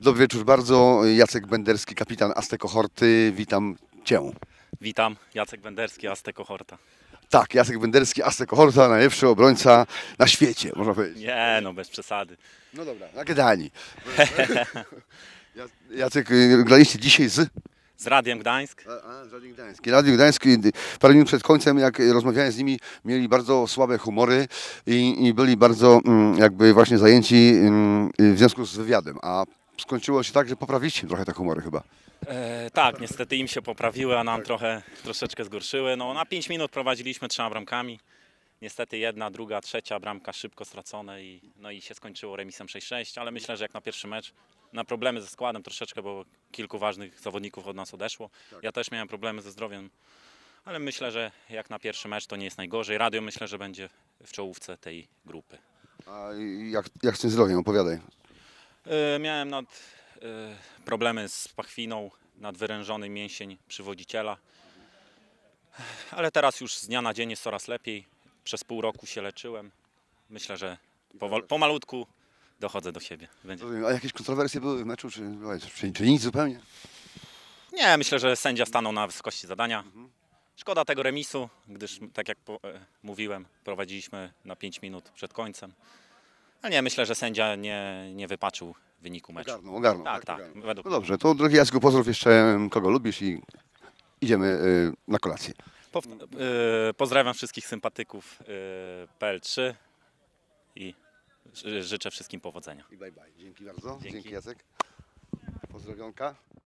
Dobry wieczór bardzo. Jacek Benderski, kapitan Aztekohorty. Witam Cię. Witam, Jacek Benderski, Aztekohorta. Tak, Jacek Benderski, Aztekohorta, najlepszy obrońca na świecie, można powiedzieć. Nie, no bez przesady. No dobra, na Gdańsk. Jacek, y, graliście dzisiaj z? z Radiem Gdańsk. A, a, z Radiem Gdańsk. Radiem Gdańsk y, parę minut przed końcem, jak rozmawiałem z nimi, mieli bardzo słabe humory i, i byli bardzo mm, jakby właśnie zajęci mm, w związku z wywiadem. A skończyło się tak, że poprawiliście trochę te humory chyba. E, tak, niestety im się poprawiły, a nam tak. trochę troszeczkę zgorszyły. No, na 5 minut prowadziliśmy trzema bramkami. Niestety jedna, druga, trzecia bramka szybko stracone i, no i się skończyło remisem 6-6, ale myślę, że jak na pierwszy mecz, na problemy ze składem troszeczkę, bo kilku ważnych zawodników od nas odeszło. Tak. Ja też miałem problemy ze zdrowiem, ale myślę, że jak na pierwszy mecz to nie jest najgorzej. Radio myślę, że będzie w czołówce tej grupy. A jak, jak z tym zdrowiem? Opowiadaj. E, miałem nad, e, problemy z pachwiną, nadwyrężony mięsień przywodziciela, ale teraz już z dnia na dzień jest coraz lepiej. Przez pół roku się leczyłem. Myślę, że powol, pomalutku dochodzę do siebie. Będzie. A jakieś kontrowersje były w meczu, czy, czy, czy nic zupełnie? Nie, myślę, że sędzia stanął na wysokości zadania. Szkoda tego remisu, gdyż, tak jak e, mówiłem, prowadziliśmy na 5 minut przed końcem. Ale nie, myślę, że sędzia nie, nie wypaczył wyniku meczu. Ogarnął, ogarnął. Tak, tak. tak no dobrze, to drogi Jacku, pozdrów jeszcze kogo lubisz i idziemy y, na kolację. Po, y, pozdrawiam wszystkich sympatyków y, PL3 i życzę wszystkim powodzenia. I bye bye. Dzięki bardzo. Dzięki, Dzięki Jacek. Pozdrowionka.